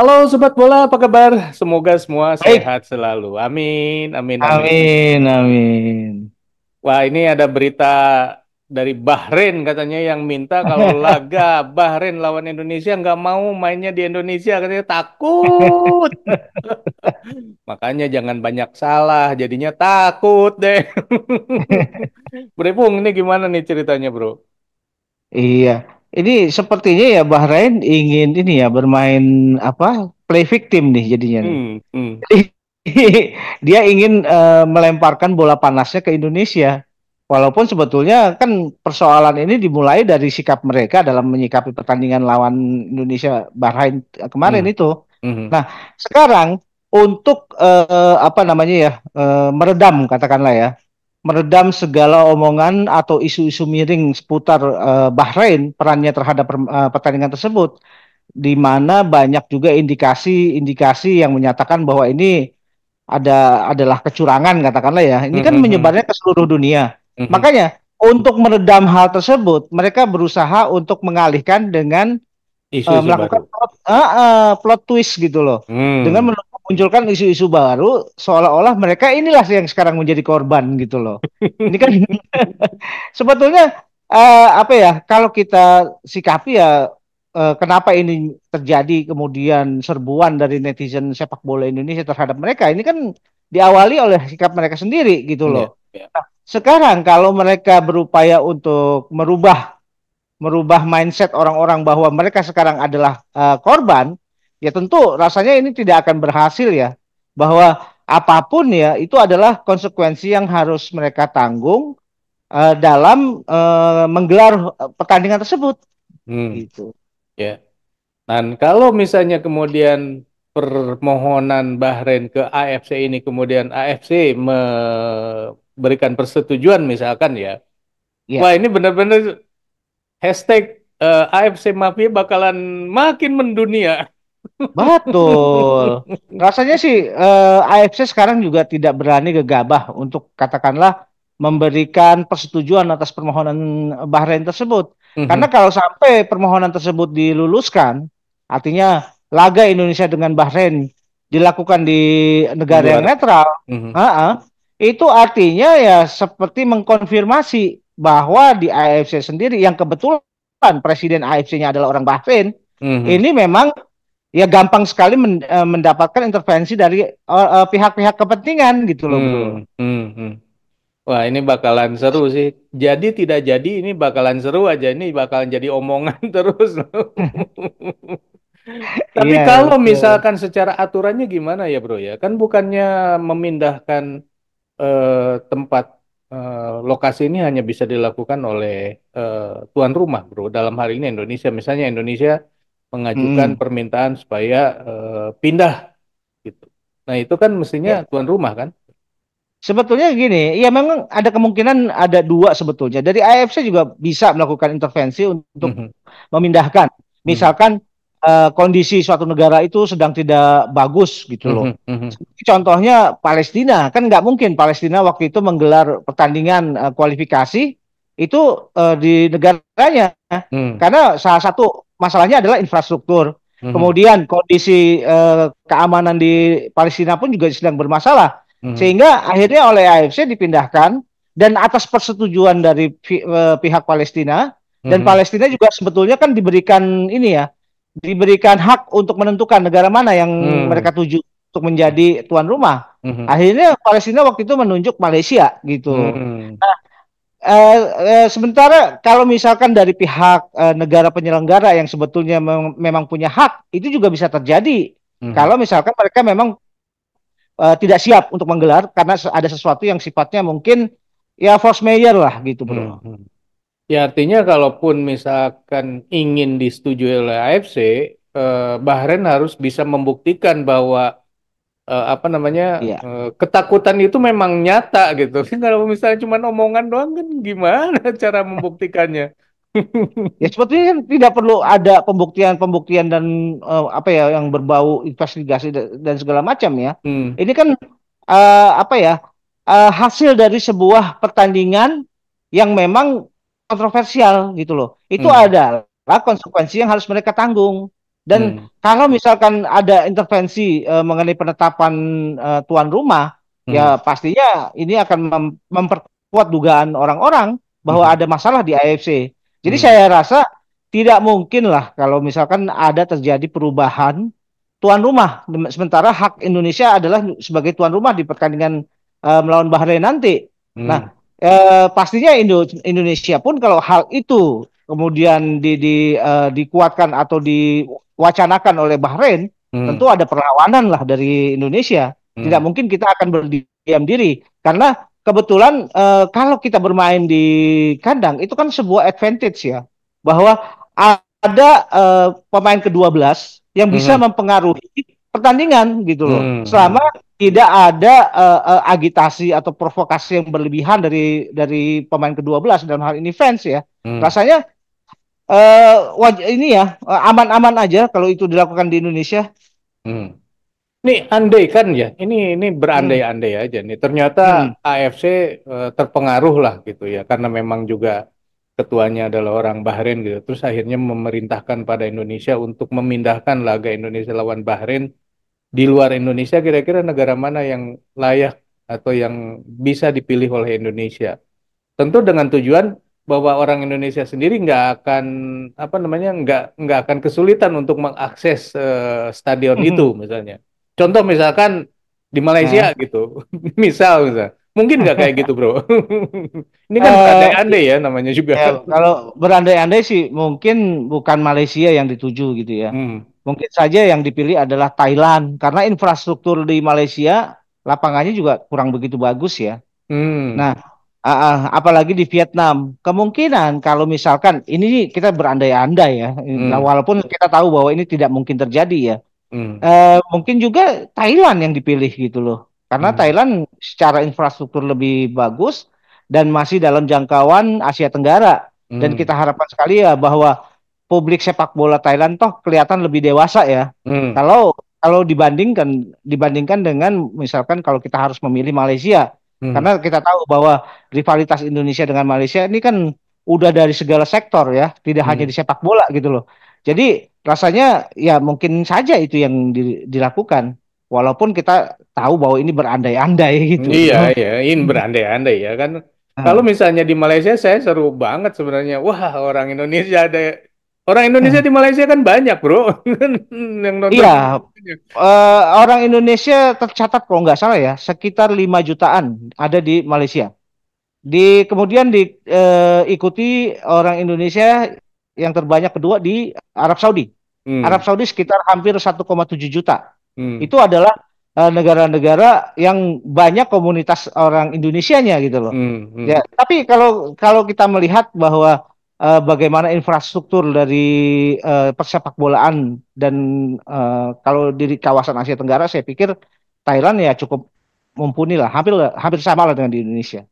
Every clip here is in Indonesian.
Halo sobat bola, apa kabar? Semoga semua sehat selalu. Amin, amin, amin, amin, amin. Wah, ini ada berita dari Bahrain katanya yang minta kalau laga Bahrain lawan Indonesia nggak mau mainnya di Indonesia katanya takut. Makanya jangan banyak salah, jadinya takut deh. Berhubung ini gimana nih ceritanya, Bro? Iya, ini sepertinya ya Bahrain ingin ini ya bermain apa play victim nih jadinya. Hmm, hmm. dia ingin uh, melemparkan bola panasnya ke Indonesia. Walaupun sebetulnya kan persoalan ini dimulai dari sikap mereka dalam menyikapi pertandingan lawan Indonesia Bahrain eh, kemarin hmm. itu. Hmm. Nah, sekarang untuk uh, apa namanya ya uh, meredam katakanlah ya meredam segala omongan atau isu-isu miring seputar uh, Bahrain perannya terhadap uh, pertandingan tersebut di mana banyak juga indikasi-indikasi yang menyatakan bahwa ini ada adalah kecurangan katakanlah ya ini kan mm-hmm. menyebarnya ke seluruh dunia mm-hmm. makanya untuk meredam hal tersebut mereka berusaha untuk mengalihkan dengan Isu -isu uh, eh, melakukan plot, uh, uh, plot twist gitu loh hmm. dengan munculkan isu-isu baru seolah-olah mereka inilah yang sekarang menjadi korban gitu loh. Ini kan sebetulnya uh, apa ya kalau kita sikapi ya uh, kenapa ini terjadi kemudian serbuan dari netizen sepak bola Indonesia terhadap mereka ini kan diawali oleh sikap mereka sendiri gitu loh. Yeah, iya, iya. yeah. sekarang kalau mereka berupaya untuk merubah merubah mindset orang-orang bahwa mereka sekarang adalah uh, korban ya tentu rasanya ini tidak akan berhasil ya bahwa apapun ya itu adalah konsekuensi yang harus mereka tanggung uh, dalam uh, menggelar eh, pertandingan tersebut hmm. gitu ya dan kalau misalnya kemudian permohonan Bahrain ke AFC ini kemudian AFC memberikan persetujuan misalkan ya yeah. wah ini benar-benar hashtag uh, AFC Mafia bakalan makin mendunia Betul. Rasanya sih eh, AFC sekarang juga tidak berani gegabah untuk katakanlah memberikan persetujuan atas permohonan Bahrain tersebut. Mm-hmm. Karena kalau sampai permohonan tersebut diluluskan, artinya laga Indonesia dengan Bahrain dilakukan di negara Luar. yang netral, mm-hmm. uh-uh, itu artinya ya seperti mengkonfirmasi bahwa di AFC sendiri yang kebetulan presiden AFC-nya adalah orang Bahrain, mm-hmm. ini memang ya gampang sekali men, eh, mendapatkan intervensi dari eh, eh, pihak-pihak uh, uh, kepentingan gitu loh hmm, hmm, Hmm, Wah ini bakalan seru sih. Jadi tidak jadi ini bakalan seru aja ini bakalan jadi omongan terus. Tapi yeah, kalau okay. misalkan secara aturannya gimana ya bro ya? Kan bukannya memindahkan uh, tempat uh, lokasi ini hanya bisa dilakukan oleh uh, tuan rumah bro. Dalam hal ini Indonesia, misalnya Indonesia mengajukan hmm. permintaan supaya uh, pindah gitu. Nah, itu kan mestinya ya. tuan rumah kan? Sebetulnya gini, ya memang ada kemungkinan ada dua sebetulnya. Dari AFC juga bisa melakukan intervensi untuk -hmm. memindahkan. Hmm. Misalkan -hmm. uh, kondisi suatu negara itu sedang tidak bagus gitu loh. Mm -hmm. hmm, hmm. Contohnya Palestina, kan nggak mungkin Palestina waktu itu menggelar pertandingan uh, kualifikasi itu uh, di negaranya hmm. karena salah satu masalahnya adalah infrastruktur hmm. kemudian kondisi uh, keamanan di Palestina pun juga sedang bermasalah hmm. sehingga akhirnya oleh AFC dipindahkan dan atas persetujuan dari pi eh, pihak Palestina hmm. dan Palestina juga sebetulnya kan diberikan ini ya diberikan hak untuk menentukan negara mana yang hmm. mereka tuju untuk menjadi tuan rumah. -hmm. Akhirnya Palestina waktu itu menunjuk Malaysia gitu. -hmm. Nah, Eh, eh, sementara kalau misalkan dari pihak uh, negara penyelenggara yang sebetulnya mem memang punya hak itu juga bisa terjadi hmm. kalau misalkan mereka memang uh, tidak siap untuk menggelar karena ada sesuatu yang sifatnya mungkin ya force majeure lah gitu bro. Hmm, hmm. Ya artinya kalaupun misalkan ingin disetujui oleh AFC, eh, Bahrain harus bisa membuktikan bahwa uh, apa namanya yeah. Iya. uh, ketakutan itu memang nyata gitu. Kalau misalnya cuma omongan doang kan gimana cara membuktikannya? ya sepertinya kan tidak perlu ada pembuktian-pembuktian dan uh, apa ya yang berbau investigasi dan segala macam ya. Hmm. Ini kan uh, apa ya uh, hasil dari sebuah pertandingan yang memang kontroversial gitu loh. Itu hmm. adalah konsekuensi yang harus mereka tanggung. Dan hmm. kalau misalkan ada intervensi uh, mengenai penetapan uh, tuan rumah, hmm. ya pastinya ini akan mem memperkuat dugaan orang-orang bahwa hmm. ada masalah di AFC. Jadi hmm. saya rasa tidak mungkin lah kalau misalkan ada terjadi perubahan tuan rumah. Sementara hak Indonesia adalah sebagai tuan rumah di pertandingan uh, melawan Bahrain nanti. Hmm. Nah, pastinya Indo Indonesia pun kalau hal itu kemudian di, di, uh, dikuatkan atau di diwacanakan oleh Bahrain, hmm. tentu ada perlawanan lah dari Indonesia. Hmm. Tidak mungkin kita akan berdiam diri karena kebetulan e, kalau kita bermain di kandang itu kan sebuah advantage ya bahwa ada e, pemain ke-12 yang hmm. bisa hmm. mempengaruhi pertandingan gitu loh. Hmm. Selama tidak ada uh, agitasi atau provokasi yang berlebihan dari dari pemain ke-12 dalam hal ini fans ya. Hmm. Rasanya uh, waj- ini ya eh, aman-aman aja kalau itu dilakukan di Indonesia. Hmm. Ini andai kan ya, ini ini berandai-andai hmm. aja nih. Ternyata hmm. AFC uh, eh, terpengaruh lah gitu ya, karena memang juga ketuanya adalah orang Bahrain gitu. Terus akhirnya memerintahkan pada Indonesia untuk memindahkan laga Indonesia lawan Bahrain di luar Indonesia. Kira-kira negara mana yang layak atau yang bisa dipilih oleh Indonesia? Tentu dengan tujuan bahwa orang Indonesia sendiri nggak akan apa namanya nggak nggak akan kesulitan untuk mengakses uh, stadion mm -hmm. itu misalnya. Contoh misalkan di Malaysia hmm. gitu, misal misal mungkin nggak kayak gitu bro. Ini kan uh, eh, andai-andai ya namanya juga. Ya, kalau berandai-andai sih mungkin bukan Malaysia yang dituju gitu ya. Hmm. Mungkin saja yang dipilih adalah Thailand karena infrastruktur di Malaysia lapangannya juga kurang begitu bagus ya. Hmm. Nah Uh, apalagi di Vietnam kemungkinan kalau misalkan ini kita berandai-andai ya mm. nah, walaupun kita tahu bahwa ini tidak mungkin terjadi ya mm. uh, mungkin juga Thailand yang dipilih gitu loh karena mm. Thailand secara infrastruktur lebih bagus dan masih dalam jangkauan Asia Tenggara mm. dan hmm. kita harapkan sekali ya bahwa publik sepak bola Thailand toh kelihatan lebih dewasa ya mm. kalau kalau dibandingkan dibandingkan dengan misalkan kalau kita harus memilih Malaysia Hmm. Karena kita tahu bahwa rivalitas Indonesia dengan Malaysia ini kan udah dari segala sektor ya, tidak hmm. hanya di sepak bola gitu loh. Jadi rasanya ya mungkin saja itu yang di, dilakukan. Walaupun kita tahu bahwa ini berandai-andai gitu. Iya, iya, ini berandai-andai ya kan. Hmm. Kalau misalnya di Malaysia saya seru banget sebenarnya. Wah, orang Indonesia ada Orang Indonesia eh. di Malaysia kan banyak, bro. yang nonton. Iya. Uh, orang Indonesia tercatat kalau nggak salah ya, sekitar 5 jutaan ada di Malaysia. Di kemudian diikuti eh, uh, orang Indonesia yang terbanyak kedua di Arab Saudi. Hmm. Arab Saudi sekitar hampir 1,7 juta. Hmm. Itu adalah negara-negara uh, yang banyak komunitas orang Indonesianya gitu loh. Hmm. Hmm. Ya, tapi kalau kalau kita melihat bahwa uh, bagaimana infrastruktur dari uh, persepak bolaan dan uh, kalau di kawasan Asia Tenggara saya pikir Thailand ya cukup mumpuni lah hampir hampir sama lah dengan di Indonesia.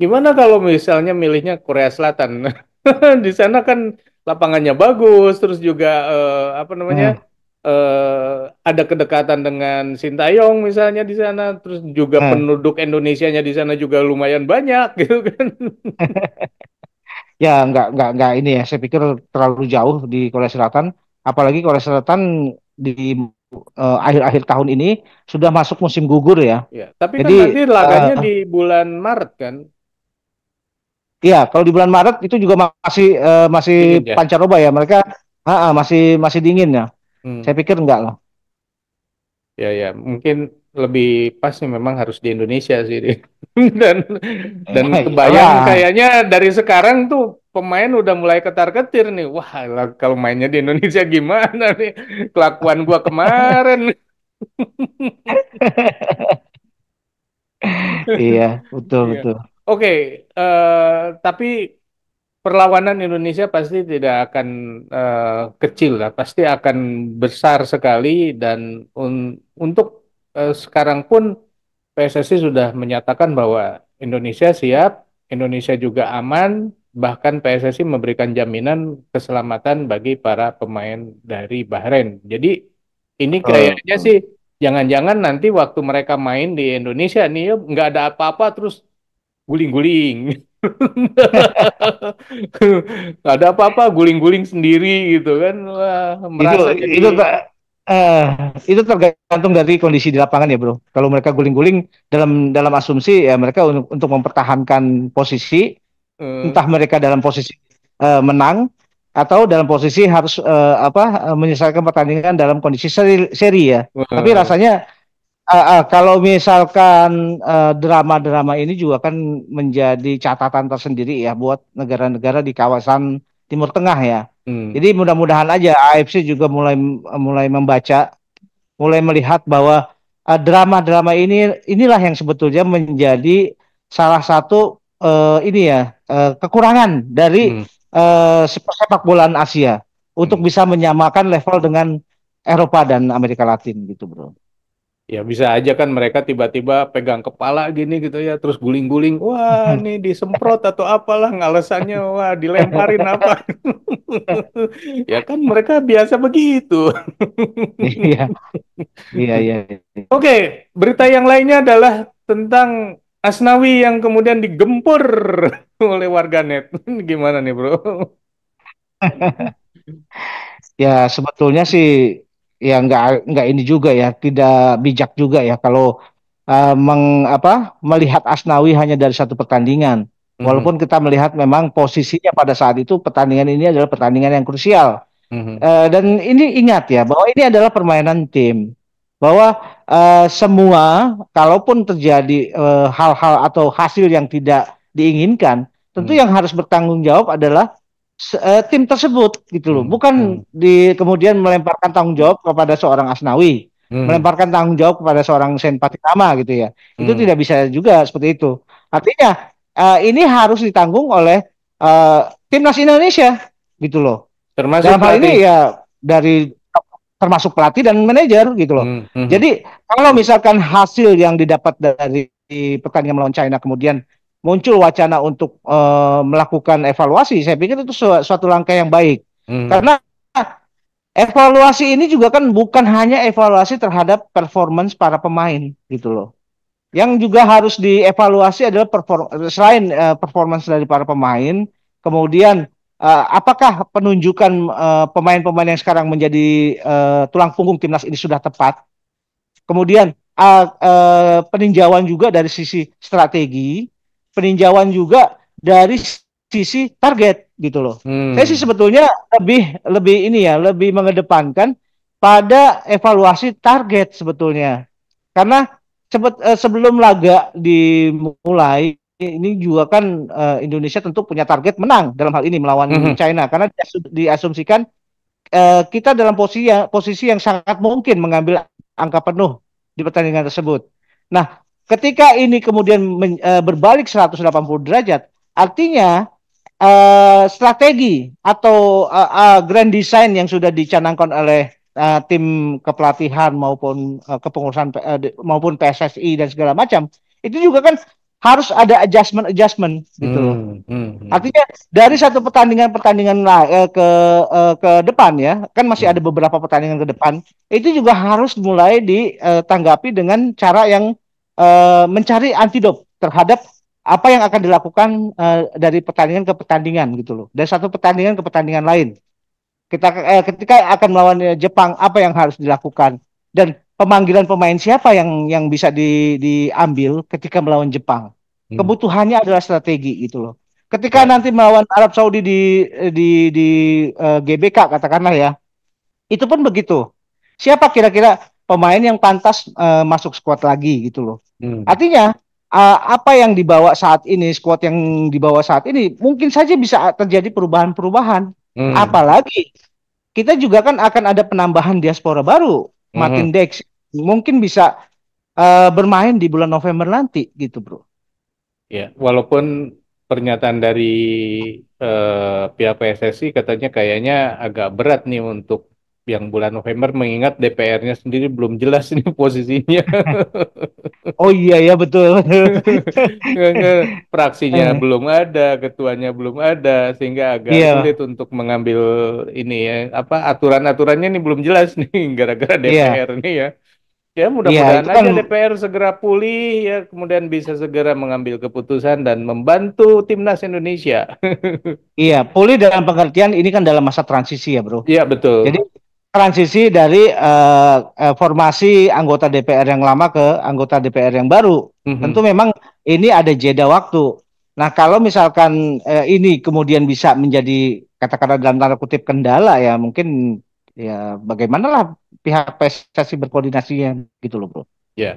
Gimana kalau misalnya milihnya Korea Selatan? di sana kan lapangannya bagus, terus juga uh, apa namanya? Hmm. Uh, ada kedekatan dengan Sintayong misalnya di sana, terus juga hmm. penduduk nya di sana juga lumayan banyak gitu kan. ya nggak nggak nggak ini ya saya pikir terlalu jauh di Korea Selatan apalagi Korea Selatan di akhir eh, akhir-akhir tahun ini sudah masuk musim gugur ya. ya tapi kan Jadi, kan nanti laganya uh, di bulan Maret kan? Iya, kalau di bulan Maret itu juga masih uh, masih ya? pancaroba ya. Mereka uh, uh, masih masih dingin ya. Hmm. Saya pikir enggak loh. Ya ya, mungkin lebih pas sih memang harus di Indonesia sih dan dan kebayang ya. kayaknya dari sekarang tuh pemain udah mulai ketar ketir nih wah kalau mainnya di Indonesia gimana nih kelakuan gua kemarin iya betul iya. betul oke okay, uh, eh, tapi perlawanan Indonesia pasti tidak akan uh, kecil lah pasti akan besar sekali dan un untuk Eh, sekarang pun PSSI sudah menyatakan bahwa Indonesia siap, Indonesia juga aman, bahkan PSSI memberikan jaminan keselamatan bagi para pemain dari Bahrain. Jadi ini kayaknya oh. sih jangan-jangan nanti waktu mereka main di Indonesia nih nggak ada apa-apa terus guling-guling. nggak ada apa-apa guling-guling sendiri gitu kan Wah, merasa itu, jadi... itu Uh, itu tergantung dari kondisi di lapangan ya bro. Kalau mereka guling-guling dalam dalam asumsi ya mereka un untuk mempertahankan posisi, hmm. entah mereka dalam posisi uh, menang atau dalam posisi harus uh, apa uh, menyelesaikan pertandingan dalam kondisi seri, seri ya. Hmm. Tapi rasanya uh, uh, kalau misalkan drama-drama uh, drama -drama ini juga kan menjadi catatan tersendiri ya buat negara-negara di kawasan Timur Tengah ya Hmm. Jadi mudah-mudahan aja AFC juga mulai mulai membaca, mulai melihat bahwa eh, drama-drama uh, ini inilah yang sebetulnya menjadi salah satu uh, ini ya uh, kekurangan dari hmm. uh, sepak bola Asia untuk hmm. bisa menyamakan level dengan Eropa dan Amerika Latin gitu, Bro ya bisa aja kan mereka tiba-tiba pegang kepala gini gitu ya terus guling-guling wah hmm. ini disemprot atau apalah ngalesannya wah dilemparin apa ya kan mereka biasa begitu iya. iya iya iya oke berita yang lainnya adalah tentang Asnawi yang kemudian digempur oleh warganet gimana nih bro ya sebetulnya sih ya nggak nggak ini juga ya tidak bijak juga ya kalau uh, meng, apa, melihat Asnawi hanya dari satu pertandingan hmm. walaupun kita melihat memang posisinya pada saat itu pertandingan ini adalah pertandingan yang krusial hmm. uh, dan ini ingat ya bahwa ini adalah permainan tim bahwa uh, semua kalaupun terjadi hal-hal uh, atau hasil yang tidak diinginkan tentu hmm. yang harus bertanggung jawab adalah Eh, tim tersebut gitu loh. Hmm, Bukan hmm. di kemudian melemparkan tanggung jawab kepada seorang Asnawi, hmm. melemparkan tanggung jawab kepada seorang Sen Patikama gitu ya. Itu hmm. tidak bisa juga seperti itu. Artinya uh, ini harus ditanggung oleh uh, timnas Indonesia gitu loh. Termasuk Dalam hal ini ya dari termasuk pelatih dan manajer gitu loh. Hmm. Hmm. Jadi kalau misalkan hasil yang didapat dari pertandingan melawan China kemudian muncul wacana untuk uh, melakukan evaluasi, saya pikir itu su suatu langkah yang baik. Hmm. Karena evaluasi ini juga kan bukan hanya evaluasi terhadap performance para pemain gitu loh. Yang juga harus dievaluasi adalah perform selain uh, performance dari para pemain, kemudian uh, apakah penunjukan pemain-pemain yang sekarang menjadi uh, tulang punggung timnas ini sudah tepat? Kemudian uh, uh, peninjauan juga dari sisi strategi peninjauan juga dari sisi target gitu loh. Hmm. Saya sih sebetulnya lebih lebih ini ya, lebih mengedepankan pada evaluasi target sebetulnya. Karena sebet, eh, sebelum laga dimulai ini juga kan eh, Indonesia tentu punya target menang dalam hal ini melawan -hmm. China karena diasumsikan eh, kita dalam posisi yang, posisi yang sangat mungkin mengambil angka penuh di pertandingan tersebut. Nah, Ketika ini kemudian men, e, berbalik 180 derajat, artinya e, strategi atau e, e, grand design yang sudah dicanangkan oleh e, tim kepelatihan maupun e, kepengurusan e, maupun PSSI dan segala macam, itu juga kan harus ada adjustment adjustment gitu loh. Hmm, hmm, hmm. Artinya dari satu pertandingan pertandingan ke e, ke depan ya, kan masih ada beberapa pertandingan ke depan, itu juga harus mulai ditanggapi e, dengan cara yang Eh, mencari antidot terhadap apa yang akan dilakukan uh, dari pertandingan ke pertandingan gitu loh dari satu pertandingan ke pertandingan lain kita eh, ketika akan melawan eh, Jepang apa yang harus dilakukan dan pemanggilan pemain siapa yang yang bisa di, diambil ketika melawan Jepang hmm. kebutuhannya adalah strategi gitu loh ketika ya. nanti melawan Arab Saudi di di di uh, GBK katakanlah ya itu pun begitu siapa kira-kira pemain yang pantas uh, masuk skuad lagi gitu loh Hmm. Artinya uh, apa yang dibawa saat ini, squad yang dibawa saat ini mungkin saja bisa terjadi perubahan-perubahan. Hmm. Apalagi kita juga kan akan ada penambahan diaspora baru, hmm. Martin Dex mungkin bisa uh, bermain di bulan November nanti gitu, Bro. Ya, walaupun pernyataan dari uh, pihak PSSI katanya kayaknya agak berat nih untuk yang bulan November mengingat DPR-nya sendiri belum jelas ini posisinya. oh iya ya betul. Praksinya eh. belum ada, ketuanya belum ada sehingga agak iya. sulit untuk mengambil ini ya apa aturan-aturannya ini belum jelas nih gara-gara DPR iya. ini ya. Ya mudah-mudahan ya, kan... aja DPR segera pulih ya kemudian bisa segera mengambil keputusan dan membantu timnas Indonesia. iya, pulih dalam pengertian ini kan dalam masa transisi ya, Bro. Iya, betul. Jadi transisi dari uh, formasi anggota DPR yang lama ke anggota DPR yang baru. Mm-hmm. Tentu memang ini ada jeda waktu. Nah, kalau misalkan uh, ini kemudian bisa menjadi katakanlah dalam tanda kutip kendala ya, mungkin ya bagaimanalah pihak PSSI berkoordinasinya gitu loh, Bro. Ya. Yeah.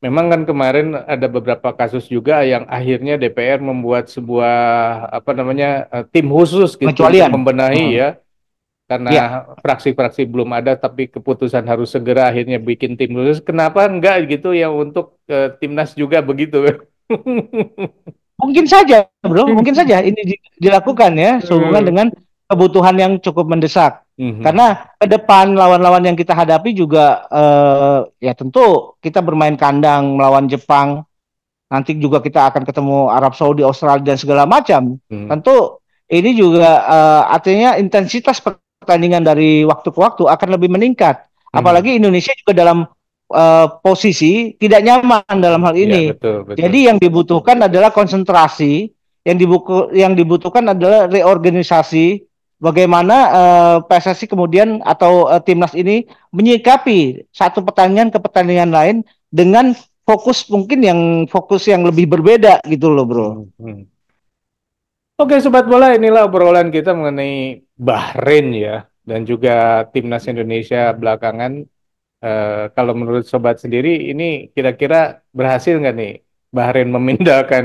Memang kan kemarin ada beberapa kasus juga yang akhirnya DPR membuat sebuah apa namanya tim khusus gitu untuk membenahi hmm. ya karena iya. fraksi-fraksi belum ada tapi keputusan harus segera akhirnya bikin tim khusus kenapa enggak gitu ya untuk uh, timnas juga begitu mungkin saja bro mungkin saja ini dilakukan ya sehubungan hmm. dengan kebutuhan yang cukup mendesak hmm karena ke depan lawan-lawan yang kita hadapi juga uh, ya tentu kita bermain kandang melawan Jepang nanti juga kita akan ketemu Arab Saudi Australia dan segala macam hmm tentu ini juga uh, artinya intensitas pertandingan dari waktu ke waktu akan lebih meningkat. Hmm. Apalagi Indonesia juga dalam uh, posisi tidak nyaman dalam hal iya, ini. Ya, betul, betul. Jadi yang dibutuhkan adalah konsentrasi, yang dibuku yang dibutuhkan adalah reorganisasi bagaimana uh, eh, PSSI kemudian atau uh, timnas ini menyikapi satu pertandingan ke pertandingan lain dengan fokus mungkin yang fokus yang lebih berbeda gitu loh, Bro. Hmm. hmm. Oke Sobat Bola, inilah obrolan kita mengenai Bahrain ya, dan juga Timnas Indonesia belakangan. Uh, kalau menurut Sobat sendiri, ini kira-kira berhasil nggak nih Bahrain memindahkan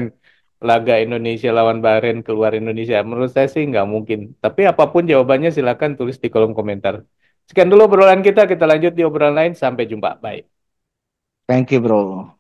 laga Indonesia lawan Bahrain keluar Indonesia? Menurut saya sih nggak mungkin. Tapi apapun jawabannya silahkan tulis di kolom komentar. Sekian dulu obrolan kita, kita lanjut di obrolan lain. Sampai jumpa, bye. Thank you bro.